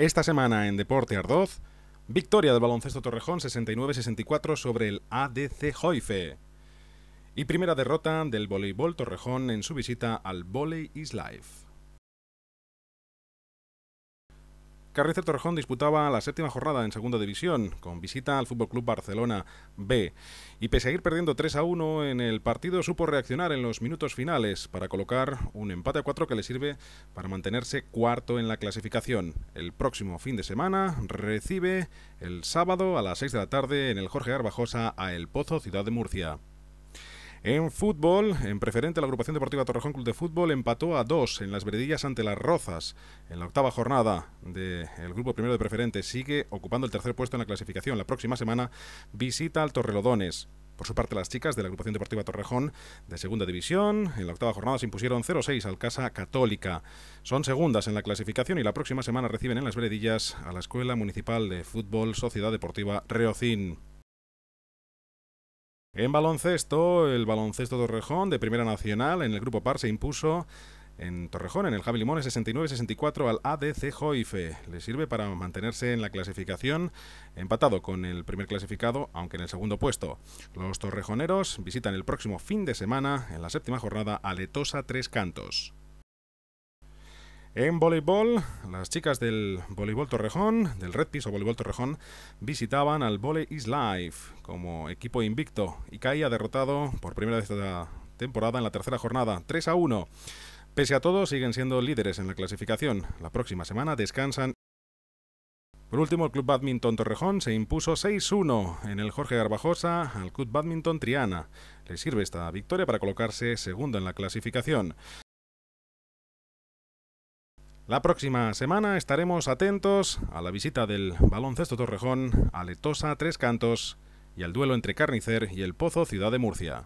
Esta semana en Deporte Ardoz, victoria del baloncesto Torrejón 69-64 sobre el ADC Joife. Y primera derrota del voleibol Torrejón en su visita al Volley is Life. Carrizo Torrejón disputaba la séptima jornada en Segunda División, con visita al Fútbol Club Barcelona B. Y pese a ir perdiendo 3 a 1 en el partido, supo reaccionar en los minutos finales para colocar un empate a 4 que le sirve para mantenerse cuarto en la clasificación. El próximo fin de semana recibe el sábado a las 6 de la tarde en el Jorge Garbajosa a El Pozo, Ciudad de Murcia. En fútbol, en preferente, la agrupación deportiva Torrejón Club de Fútbol empató a dos en las veredillas ante las Rozas. En la octava jornada del grupo primero de preferente sigue ocupando el tercer puesto en la clasificación. La próxima semana visita al Torrelodones. Por su parte, las chicas de la agrupación deportiva Torrejón de segunda división en la octava jornada se impusieron 0-6 al Casa Católica. Son segundas en la clasificación y la próxima semana reciben en las veredillas a la Escuela Municipal de Fútbol Sociedad Deportiva Reocín. En baloncesto, el baloncesto Torrejón de Primera Nacional en el Grupo Par se impuso en Torrejón, en el Javi Limones 69-64 al ADC Joife. Le sirve para mantenerse en la clasificación, empatado con el primer clasificado, aunque en el segundo puesto. Los torrejoneros visitan el próximo fin de semana, en la séptima jornada, Aletosa Tres Cantos. En voleibol, las chicas del voleibol Torrejón, del Red Piso Voleibol Torrejón, visitaban al Volley is Life como equipo invicto. y caía derrotado por primera vez de la temporada en la tercera jornada, 3 a 1. Pese a todo, siguen siendo líderes en la clasificación. La próxima semana descansan. Por último, el Club Badminton Torrejón se impuso 6-1 en el Jorge Garbajosa al Club Badminton Triana. Le sirve esta victoria para colocarse segundo en la clasificación. La próxima semana estaremos atentos a la visita del Baloncesto Torrejón a Letosa Tres Cantos y al duelo entre Carnicer y el Pozo Ciudad de Murcia.